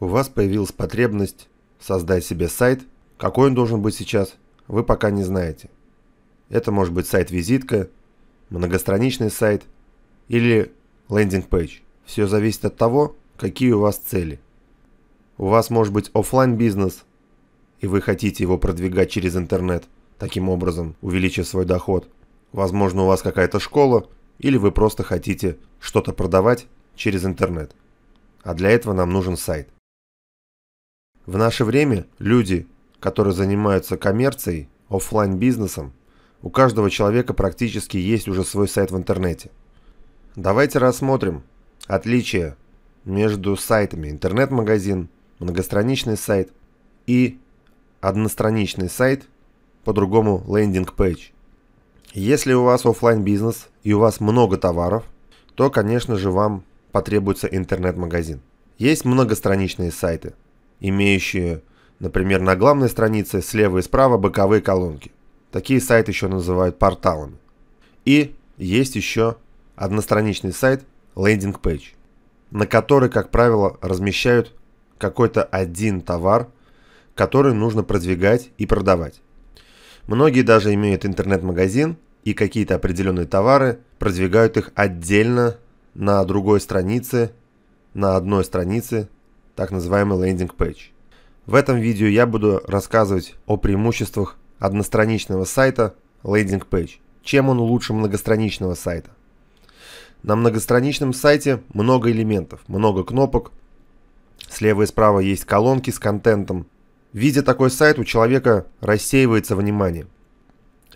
у вас появилась потребность создать себе сайт. Какой он должен быть сейчас, вы пока не знаете. Это может быть сайт-визитка, многостраничный сайт или лендинг-пейдж. Все зависит от того, какие у вас цели. У вас может быть офлайн бизнес и вы хотите его продвигать через интернет, таким образом увеличив свой доход. Возможно, у вас какая-то школа, или вы просто хотите что-то продавать через интернет. А для этого нам нужен сайт. В наше время люди, которые занимаются коммерцией, офлайн бизнесом у каждого человека практически есть уже свой сайт в интернете. Давайте рассмотрим отличия между сайтами интернет-магазин, многостраничный сайт и одностраничный сайт, по-другому лендинг-пейдж. Если у вас офлайн бизнес и у вас много товаров, то, конечно же, вам потребуется интернет-магазин. Есть многостраничные сайты – имеющие, например, на главной странице слева и справа боковые колонки. Такие сайты еще называют порталами. И есть еще одностраничный сайт лендинг пейдж, на который, как правило, размещают какой-то один товар, который нужно продвигать и продавать. Многие даже имеют интернет-магазин и какие-то определенные товары продвигают их отдельно на другой странице, на одной странице так называемый лендинг-пейдж. В этом видео я буду рассказывать о преимуществах одностраничного сайта лендинг-пейдж, чем он лучше многостраничного сайта. На многостраничном сайте много элементов, много кнопок, слева и справа есть колонки с контентом. Видя такой сайт, у человека рассеивается внимание –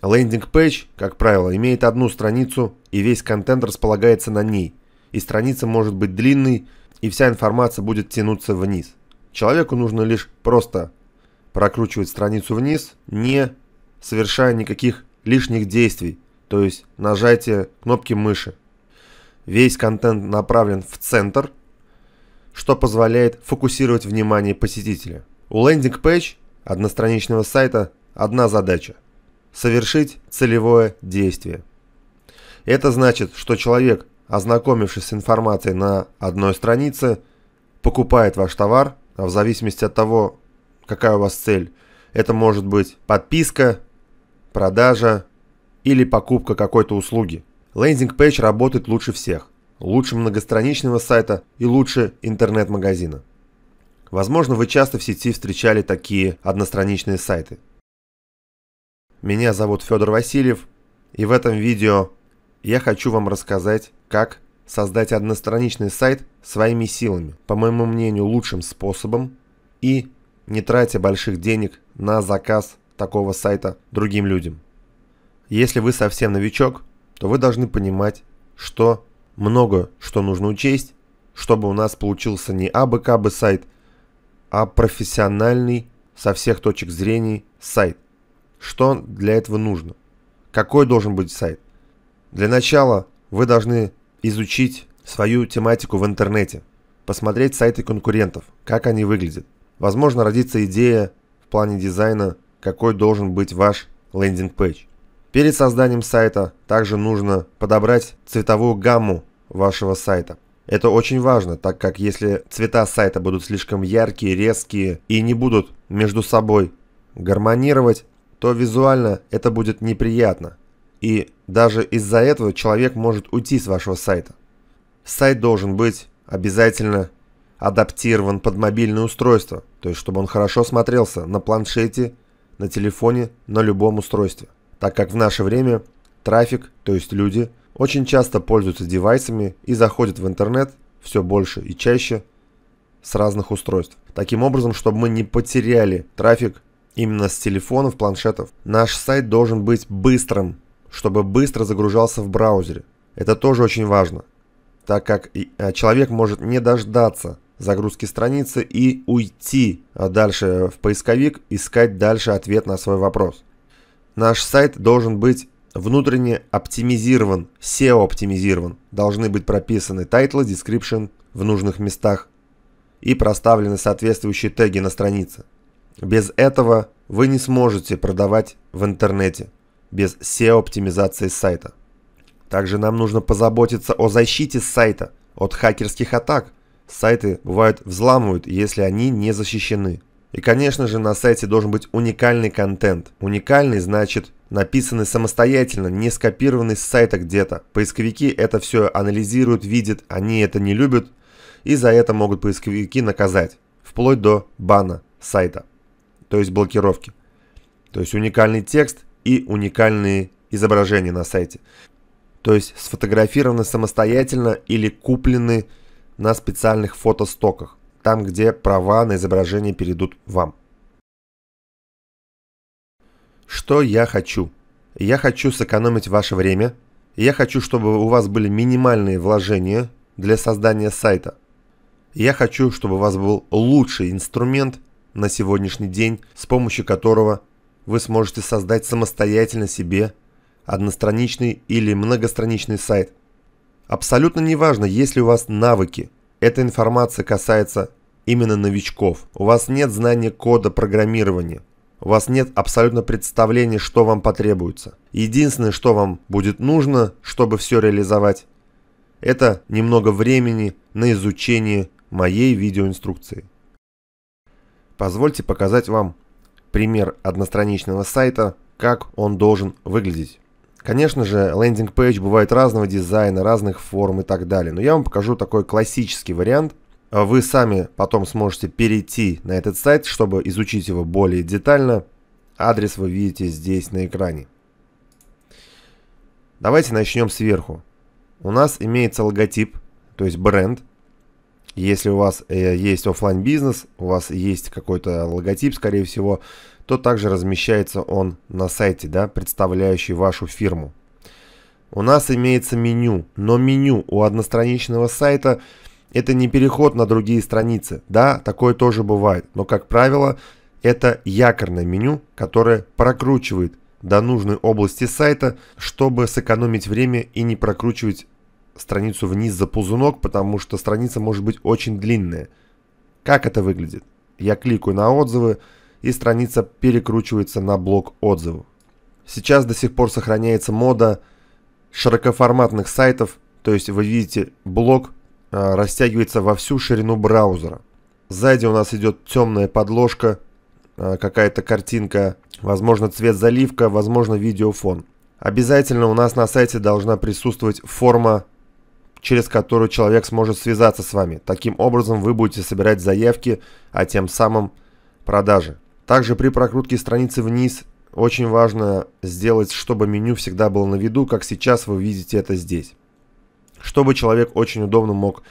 Лендинг-пейдж, как правило, имеет одну страницу, и весь контент располагается на ней. И страница может быть длинной, и вся информация будет тянуться вниз. Человеку нужно лишь просто прокручивать страницу вниз, не совершая никаких лишних действий, то есть нажатие кнопки мыши. Весь контент направлен в центр, что позволяет фокусировать внимание посетителя. У лендинг-пэйдж одностраничного сайта одна задача – совершить целевое действие. Это значит, что человек ознакомившись с информацией на одной странице, покупает ваш товар, а в зависимости от того, какая у вас цель, это может быть подписка, продажа или покупка какой-то услуги. Лендинг-пейдж работает лучше всех, лучше многостраничного сайта и лучше интернет-магазина. Возможно, вы часто в сети встречали такие одностраничные сайты. Меня зовут Федор Васильев, и в этом видео я хочу вам рассказать, как создать одностраничный сайт своими силами, по моему мнению, лучшим способом и не тратя больших денег на заказ такого сайта другим людям. Если вы совсем новичок, то вы должны понимать, что много что нужно учесть, чтобы у нас получился не абы-кабы сайт, а профессиональный со всех точек зрения сайт. Что для этого нужно? Какой должен быть сайт? Для начала вы должны изучить свою тематику в интернете, посмотреть сайты конкурентов, как они выглядят. Возможно, родится идея в плане дизайна, какой должен быть ваш лендинг-пэйдж. Перед созданием сайта также нужно подобрать цветовую гамму вашего сайта. Это очень важно, так как если цвета сайта будут слишком яркие, резкие и не будут между собой гармонировать, то визуально это будет неприятно и даже из-за этого человек может уйти с вашего сайта. Сайт должен быть обязательно адаптирован под мобильное устройство, то есть чтобы он хорошо смотрелся на планшете, на телефоне, на любом устройстве. Так как в наше время трафик, то есть люди, очень часто пользуются девайсами и заходят в интернет все больше и чаще с разных устройств. Таким образом, чтобы мы не потеряли трафик именно с телефонов, планшетов, наш сайт должен быть быстрым чтобы быстро загружался в браузере. Это тоже очень важно, так как а, человек может не дождаться загрузки страницы и уйти а, дальше в поисковик, искать дальше ответ на свой вопрос. Наш сайт должен быть внутренне оптимизирован, SEO-оптимизирован. Должны быть прописаны тайтлы, description в нужных местах и проставлены соответствующие теги на странице. Без этого вы не сможете продавать в интернете без SEO-оптимизации сайта. Также нам нужно позаботиться о защите сайта от хакерских атак. Сайты, бывают, взламывают, если они не защищены. И, конечно же, на сайте должен быть уникальный контент. Уникальный значит написанный самостоятельно, не скопированный с сайта где-то. Поисковики это все анализируют, видят, они это не любят, и за это могут поисковики наказать, вплоть до бана сайта, то есть блокировки. То есть уникальный текст и уникальные изображения на сайте. То есть сфотографированы самостоятельно или куплены на специальных фотостоках, там где права на изображение перейдут вам. Что я хочу? Я хочу сэкономить ваше время. Я хочу, чтобы у вас были минимальные вложения для создания сайта. Я хочу, чтобы у вас был лучший инструмент на сегодняшний день, с помощью которого вы сможете создать самостоятельно себе одностраничный или многостраничный сайт. Абсолютно неважно, есть ли у вас навыки. Эта информация касается именно новичков. У вас нет знания кода программирования. У вас нет абсолютно представления, что вам потребуется. Единственное, что вам будет нужно, чтобы все реализовать, это немного времени на изучение моей видеоинструкции. Позвольте показать вам пример одностраничного сайта, как он должен выглядеть. Конечно же, лендинг-пейдж бывает разного дизайна, разных форм и так далее, но я вам покажу такой классический вариант. А вы сами потом сможете перейти на этот сайт, чтобы изучить его более детально. Адрес вы видите здесь на экране. Давайте начнем сверху. У нас имеется логотип, то есть бренд – если у вас э, есть офлайн бизнес у вас есть какой-то логотип, скорее всего, то также размещается он на сайте, да, представляющий вашу фирму. У нас имеется меню, но меню у одностраничного сайта это не переход на другие страницы. Да, такое тоже бывает, но, как правило, это якорное меню, которое прокручивает до нужной области сайта, чтобы сэкономить время и не прокручивать страницу вниз за ползунок, потому что страница может быть очень длинная. Как это выглядит? Я кликаю на отзывы, и страница перекручивается на блок отзывов. Сейчас до сих пор сохраняется мода широкоформатных сайтов, то есть вы видите, блок а, растягивается во всю ширину браузера. Сзади у нас идет темная подложка, а, какая-то картинка, возможно цвет заливка, возможно видеофон. Обязательно у нас на сайте должна присутствовать форма через которую человек сможет связаться с вами. Таким образом вы будете собирать заявки, а тем самым продажи. Также при прокрутке страницы вниз очень важно сделать, чтобы меню всегда было на виду, как сейчас вы видите это здесь. Чтобы человек очень удобно мог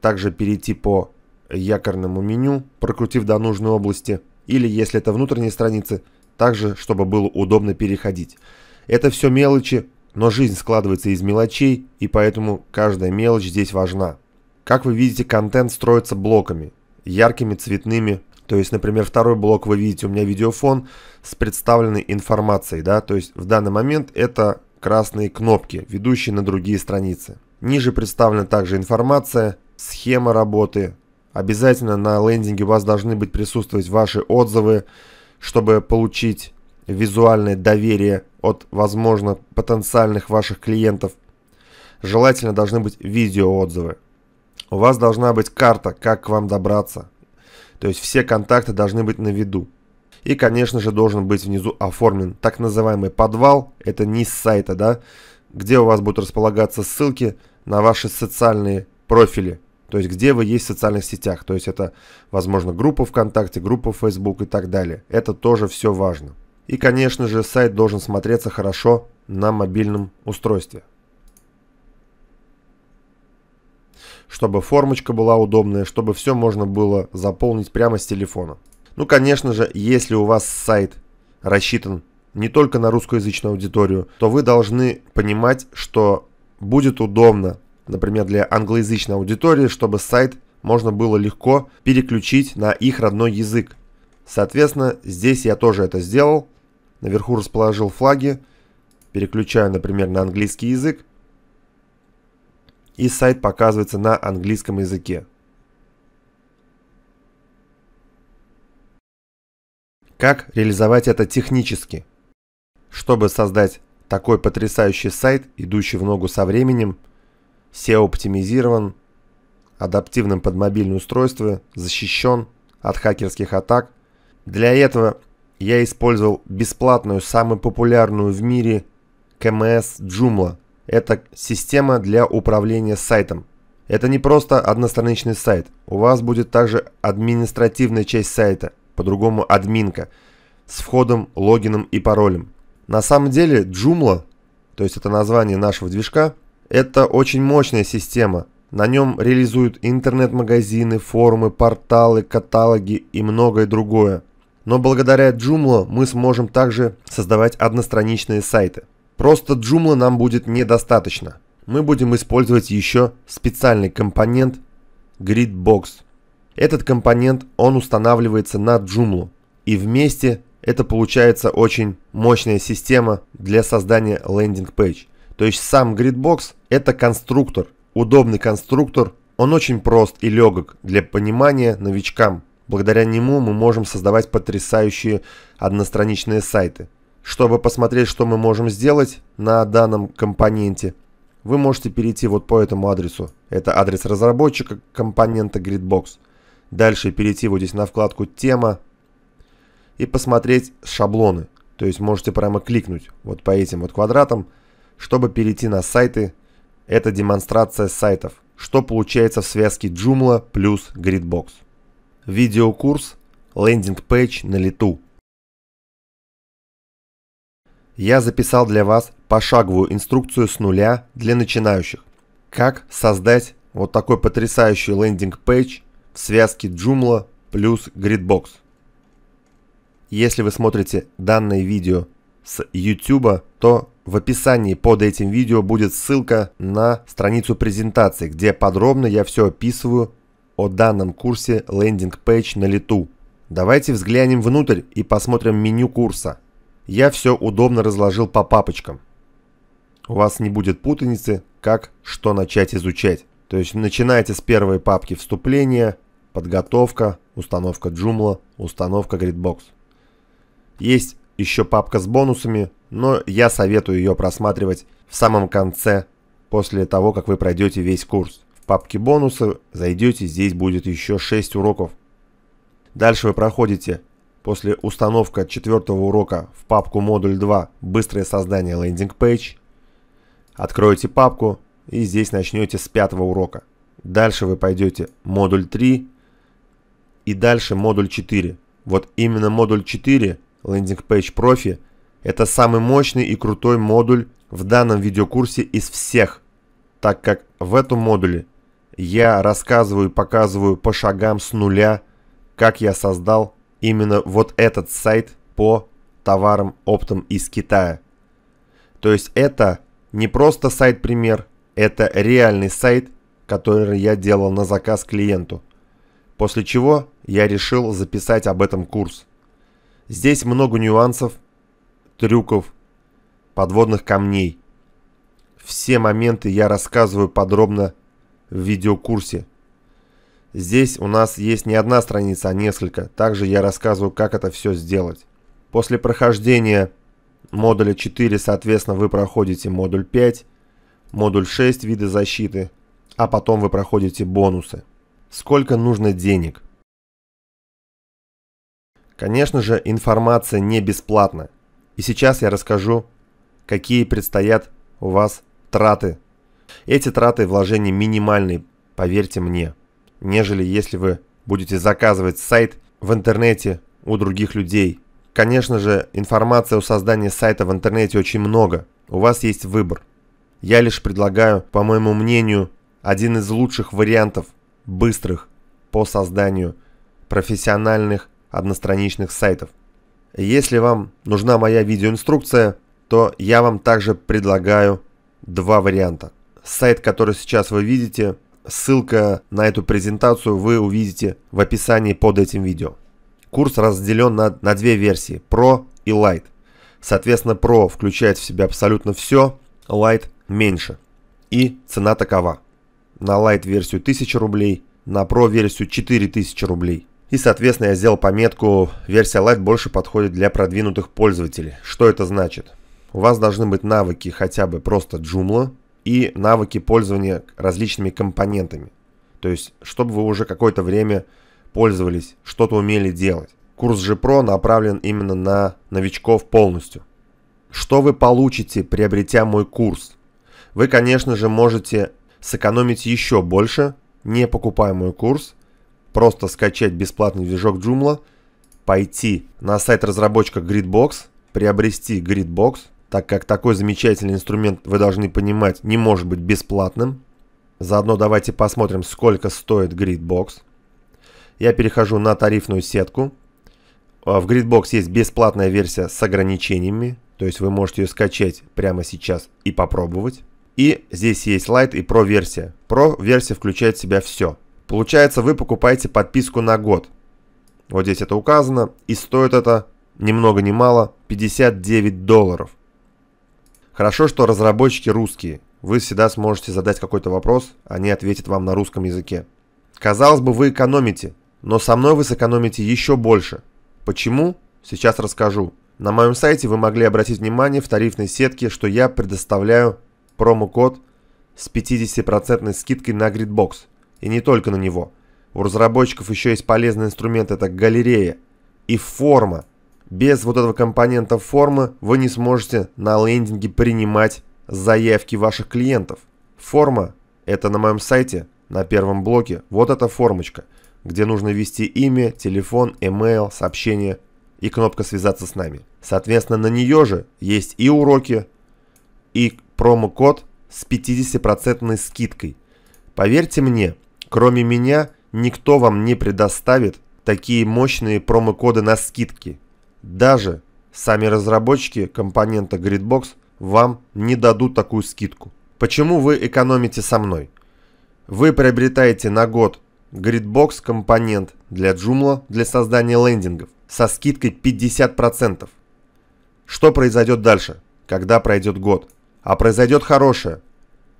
также перейти по якорному меню, прокрутив до нужной области, или если это внутренние страницы, также, чтобы было удобно переходить. Это все мелочи, но жизнь складывается из мелочей, и поэтому каждая мелочь здесь важна. Как вы видите, контент строится блоками, яркими, цветными. То есть, например, второй блок вы видите, у меня видеофон с представленной информацией, да, то есть в данный момент это красные кнопки, ведущие на другие страницы. Ниже представлена также информация, схема работы. Обязательно на лендинге у вас должны быть присутствовать ваши отзывы, чтобы получить визуальное доверие от, возможно, потенциальных ваших клиентов. Желательно должны быть видеоотзывы. У вас должна быть карта, как к вам добраться. То есть все контакты должны быть на виду. И, конечно же, должен быть внизу оформлен так называемый подвал, это низ сайта, да, где у вас будут располагаться ссылки на ваши социальные профили, то есть где вы есть в социальных сетях, то есть это, возможно, группа ВКонтакте, группа Facebook и так далее. Это тоже все важно. И, конечно же, сайт должен смотреться хорошо на мобильном устройстве. Чтобы формочка была удобная, чтобы все можно было заполнить прямо с телефона. Ну, конечно же, если у вас сайт рассчитан не только на русскоязычную аудиторию, то вы должны понимать, что будет удобно, например, для англоязычной аудитории, чтобы сайт можно было легко переключить на их родной язык. Соответственно, здесь я тоже это сделал. Наверху расположил флаги, переключаю, например, на английский язык, и сайт показывается на английском языке. Как реализовать это технически? Чтобы создать такой потрясающий сайт, идущий в ногу со временем, SEO-оптимизирован, адаптивным под мобильные устройства, защищен от хакерских атак. Для этого я использовал бесплатную, самую популярную в мире КМС Joomla. Это система для управления сайтом. Это не просто одностраничный сайт. У вас будет также административная часть сайта, по-другому админка, с входом, логином и паролем. На самом деле Joomla, то есть это название нашего движка, это очень мощная система. На нем реализуют интернет-магазины, форумы, порталы, каталоги и многое другое. Но благодаря Joomla мы сможем также создавать одностраничные сайты. Просто Joomla нам будет недостаточно. Мы будем использовать еще специальный компонент Gridbox. Этот компонент, он устанавливается на Joomla. И вместе это получается очень мощная система для создания лендинг-пейдж. То есть сам Gridbox это конструктор, удобный конструктор, он очень прост и легок для понимания новичкам, Благодаря нему мы можем создавать потрясающие одностраничные сайты. Чтобы посмотреть, что мы можем сделать на данном компоненте, вы можете перейти вот по этому адресу. Это адрес разработчика компонента Gridbox. Дальше перейти вот здесь на вкладку «Тема» и посмотреть шаблоны. То есть можете прямо кликнуть вот по этим вот квадратам, чтобы перейти на сайты. Это демонстрация сайтов, что получается в связке Joomla плюс Gridbox. Видеокурс «Лендинг-пейдж на лету». Я записал для вас пошаговую инструкцию с нуля для начинающих. Как создать вот такой потрясающий лендинг-пейдж в связке Joomla плюс Gridbox. Если вы смотрите данное видео с YouTube, то в описании под этим видео будет ссылка на страницу презентации, где подробно я все описываю о данном курсе лендинг-пейдж на лету. Давайте взглянем внутрь и посмотрим меню курса. Я все удобно разложил по папочкам. У вас не будет путаницы, как что начать изучать. То есть начинаете с первой папки вступления, подготовка, установка Joomla, установка Gridbox. Есть еще папка с бонусами, но я советую ее просматривать в самом конце, после того, как вы пройдете весь курс папке бонусы зайдете, здесь будет еще 6 уроков. Дальше вы проходите после установка четвертого урока в папку модуль 2 «Быстрое создание лендинг-пейдж». Откроете папку и здесь начнете с пятого урока. Дальше вы пойдете модуль 3 и дальше модуль 4. Вот именно модуль 4 лендинг-пейдж профи это самый мощный и крутой модуль в данном видеокурсе из всех, так как в этом модуле я рассказываю и показываю по шагам с нуля, как я создал именно вот этот сайт по товарам оптом из Китая. То есть это не просто сайт-пример, это реальный сайт, который я делал на заказ клиенту. После чего я решил записать об этом курс. Здесь много нюансов, трюков, подводных камней. Все моменты я рассказываю подробно в видеокурсе. Здесь у нас есть не одна страница, а несколько. Также я рассказываю, как это все сделать. После прохождения модуля 4, соответственно, вы проходите модуль 5, модуль 6 виды защиты, а потом вы проходите бонусы. Сколько нужно денег? Конечно же, информация не бесплатна. И сейчас я расскажу, какие предстоят у вас траты эти траты и вложения минимальны, поверьте мне, нежели если вы будете заказывать сайт в интернете у других людей. Конечно же, информации о создании сайта в интернете очень много. У вас есть выбор. Я лишь предлагаю, по моему мнению, один из лучших вариантов быстрых по созданию профессиональных одностраничных сайтов. Если вам нужна моя видеоинструкция, то я вам также предлагаю два варианта сайт, который сейчас вы видите, ссылка на эту презентацию вы увидите в описании под этим видео. Курс разделен на, на две версии, Pro и Lite. Соответственно, Pro включает в себя абсолютно все, Lite меньше. И цена такова. На Lite версию 1000 рублей, на Pro версию 4000 рублей. И, соответственно, я сделал пометку, версия Lite больше подходит для продвинутых пользователей. Что это значит? У вас должны быть навыки хотя бы просто Joomla, и навыки пользования различными компонентами. То есть, чтобы вы уже какое-то время пользовались, что-то умели делать. Курс же про направлен именно на новичков полностью. Что вы получите, приобретя мой курс? Вы, конечно же, можете сэкономить еще больше, не покупая мой курс, просто скачать бесплатный движок Joomla, пойти на сайт разработчика Gridbox, приобрести Gridbox, так как такой замечательный инструмент, вы должны понимать, не может быть бесплатным. Заодно давайте посмотрим, сколько стоит GridBox. Я перехожу на тарифную сетку. А, в GridBox есть бесплатная версия с ограничениями, то есть вы можете ее скачать прямо сейчас и попробовать. И здесь есть Lite и Pro версия. Pro версия включает в себя все. Получается, вы покупаете подписку на год. Вот здесь это указано. И стоит это немного много ни мало 59 долларов. Хорошо, что разработчики русские. Вы всегда сможете задать какой-то вопрос, они ответят вам на русском языке. Казалось бы, вы экономите, но со мной вы сэкономите еще больше. Почему? Сейчас расскажу. На моем сайте вы могли обратить внимание в тарифной сетке, что я предоставляю промокод с 50% скидкой на Gridbox И не только на него. У разработчиков еще есть полезный инструмент, это галерея и форма, без вот этого компонента формы вы не сможете на лендинге принимать заявки ваших клиентов. Форма – это на моем сайте, на первом блоке, вот эта формочка, где нужно ввести имя, телефон, email, сообщение и кнопка «Связаться с нами». Соответственно, на нее же есть и уроки, и промокод с 50% скидкой. Поверьте мне, кроме меня, никто вам не предоставит такие мощные промокоды на скидки – даже сами разработчики компонента Gridbox вам не дадут такую скидку. Почему вы экономите со мной? Вы приобретаете на год Gridbox компонент для Joomla для создания лендингов со скидкой 50%. Что произойдет дальше, когда пройдет год? А произойдет хорошее.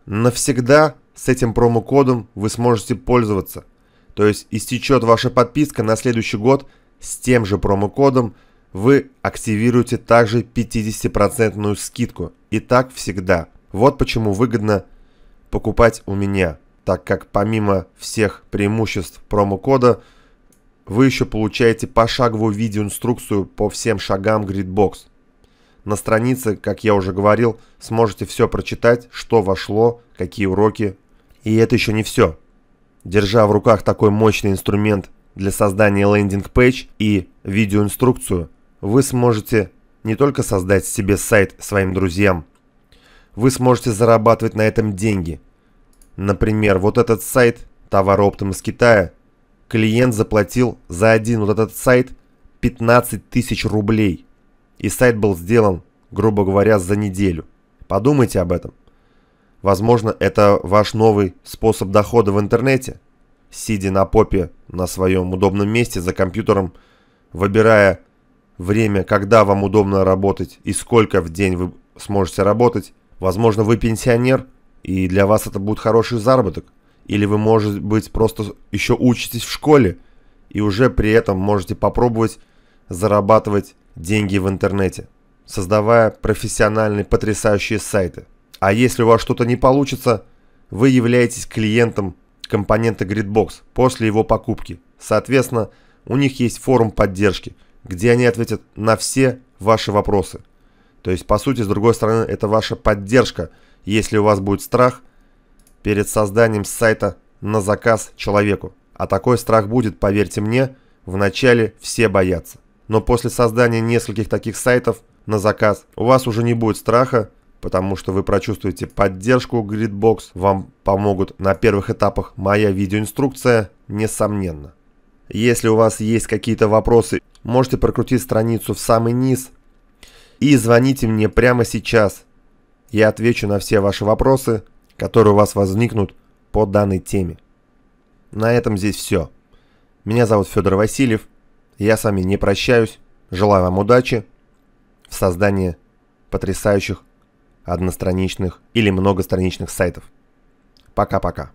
Навсегда с этим промокодом вы сможете пользоваться. То есть истечет ваша подписка на следующий год с тем же промокодом, вы активируете также 50% скидку. И так всегда. Вот почему выгодно покупать у меня, так как помимо всех преимуществ промокода, вы еще получаете пошаговую видеоинструкцию по всем шагам Gridbox. На странице, как я уже говорил, сможете все прочитать, что вошло, какие уроки. И это еще не все. Держа в руках такой мощный инструмент для создания лендинг-пейдж и видеоинструкцию, вы сможете не только создать себе сайт своим друзьям, вы сможете зарабатывать на этом деньги. Например, вот этот сайт товара оптом из Китая. Клиент заплатил за один вот этот сайт 15 тысяч рублей. И сайт был сделан, грубо говоря, за неделю. Подумайте об этом. Возможно, это ваш новый способ дохода в интернете. Сидя на попе на своем удобном месте за компьютером, выбирая время, когда вам удобно работать и сколько в день вы сможете работать. Возможно, вы пенсионер, и для вас это будет хороший заработок. Или вы, может быть, просто еще учитесь в школе и уже при этом можете попробовать зарабатывать деньги в интернете, создавая профессиональные потрясающие сайты. А если у вас что-то не получится, вы являетесь клиентом компонента Gridbox после его покупки. Соответственно, у них есть форум поддержки – где они ответят на все ваши вопросы. То есть, по сути, с другой стороны, это ваша поддержка, если у вас будет страх перед созданием сайта на заказ человеку. А такой страх будет, поверьте мне, вначале все боятся. Но после создания нескольких таких сайтов на заказ у вас уже не будет страха, потому что вы прочувствуете поддержку Gridbox, вам помогут на первых этапах моя видеоинструкция, несомненно. Если у вас есть какие-то вопросы можете прокрутить страницу в самый низ и звоните мне прямо сейчас. Я отвечу на все ваши вопросы, которые у вас возникнут по данной теме. На этом здесь все. Меня зовут Федор Васильев. Я с вами не прощаюсь. Желаю вам удачи в создании потрясающих одностраничных или многостраничных сайтов. Пока-пока.